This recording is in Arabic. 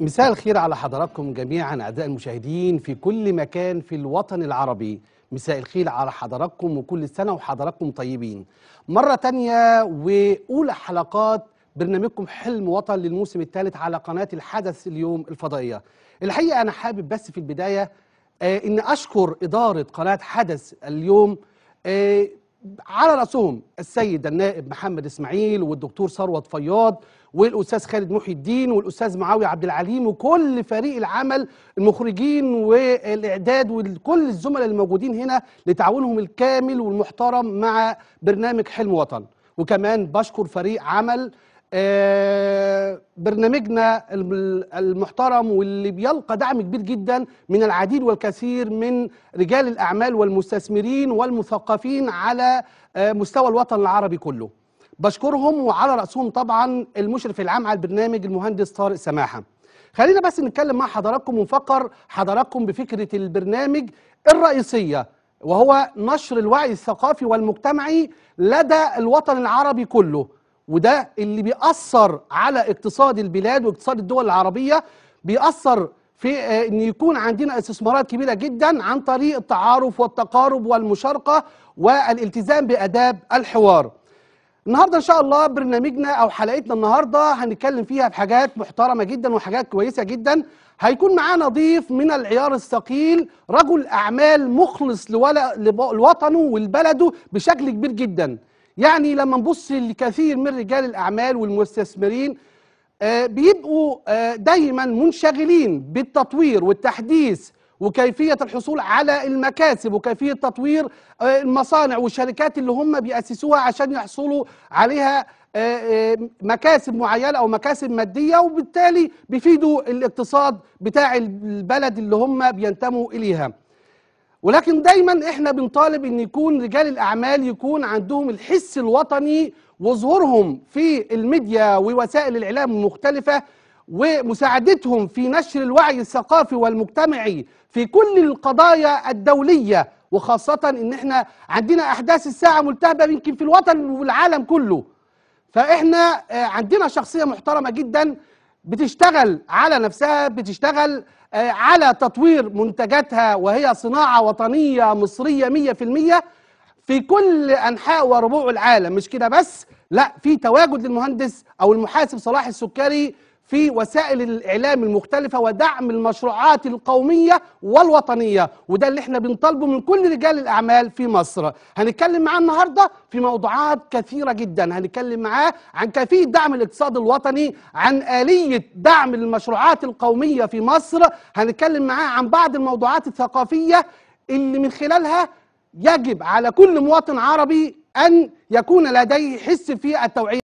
مساء الخير على حضراتكم جميعا أعزائي المشاهدين في كل مكان في الوطن العربي مساء الخير على حضراتكم وكل سنة وحضراتكم طيبين مرة تانية وأولى حلقات برنامجكم حلم وطن للموسم الثالث على قناة الحدث اليوم الفضائية الحقيقة أنا حابب بس في البداية آه إن أشكر إدارة قناة حدث اليوم آه على رأسهم السيد النائب محمد إسماعيل والدكتور ثروت فياض والأستاذ خالد محي الدين والأستاذ معاوية عبد العليم وكل فريق العمل المخرجين والإعداد وكل الزملاء الموجودين هنا لتعاونهم الكامل والمحترم مع برنامج حلم وطن وكمان بشكر فريق عمل آه، برنامجنا المحترم واللي بيلقى دعم كبير جدا من العديد والكثير من رجال الأعمال والمستثمرين والمثقفين على آه، مستوى الوطن العربي كله بشكرهم وعلى رأسهم طبعا المشرف العام على البرنامج المهندس طارق سماحة خلينا بس نتكلم مع حضراتكم ونفكر حضراتكم بفكرة البرنامج الرئيسية وهو نشر الوعي الثقافي والمجتمعي لدى الوطن العربي كله وده اللي بيأثر على اقتصاد البلاد واقتصاد الدول العربية بيأثر في آه، ان يكون عندنا استثمارات كبيره جدا عن طريق التعارف والتقارب والمشاركه والالتزام باداب الحوار. النهارده ان شاء الله برنامجنا او حلقتنا النهارده هنتكلم فيها بحاجات محترمه جدا وحاجات كويسه جدا. هيكون معانا ضيف من العيار الثقيل رجل اعمال مخلص لوطنه والبلده بشكل كبير جدا. يعني لما نبص لكثير من رجال الأعمال والمستثمرين آه، بيبقوا آه، دايما منشغلين بالتطوير والتحديث وكيفية الحصول على المكاسب وكيفية تطوير آه، المصانع والشركات اللي هم بيأسسوها عشان يحصلوا عليها مكاسب معينة أو مكاسب مادية وبالتالي بيفيدوا الاقتصاد بتاع البلد اللي هم بينتموا إليها ولكن دايما احنا بنطالب ان يكون رجال الاعمال يكون عندهم الحس الوطني وظهورهم في الميديا ووسائل الاعلام المختلفه ومساعدتهم في نشر الوعي الثقافي والمجتمعي في كل القضايا الدوليه وخاصه ان احنا عندنا احداث الساعه ملتهبه يمكن في الوطن والعالم كله فاحنا آه، عندنا شخصيه محترمه جدا بتشتغل على نفسها بتشتغل آه، على تطوير منتجاتها وهي صناعة وطنية مصرية مية في المية في كل أنحاء وربوع العالم مش كده بس لا في تواجد للمهندس أو المحاسب صلاح السكري في وسائل الإعلام المختلفة ودعم المشروعات القومية والوطنية وده اللي احنا بنطالبه من كل رجال الأعمال في مصر هنتكلم معاه النهاردة في موضوعات كثيرة جدا هنتكلم معاه عن كيفية دعم الاقتصاد الوطني عن آلية دعم المشروعات القومية في مصر هنتكلم معاه عن بعض الموضوعات الثقافية اللي من خلالها يجب على كل مواطن عربي أن يكون لديه حس في التوعية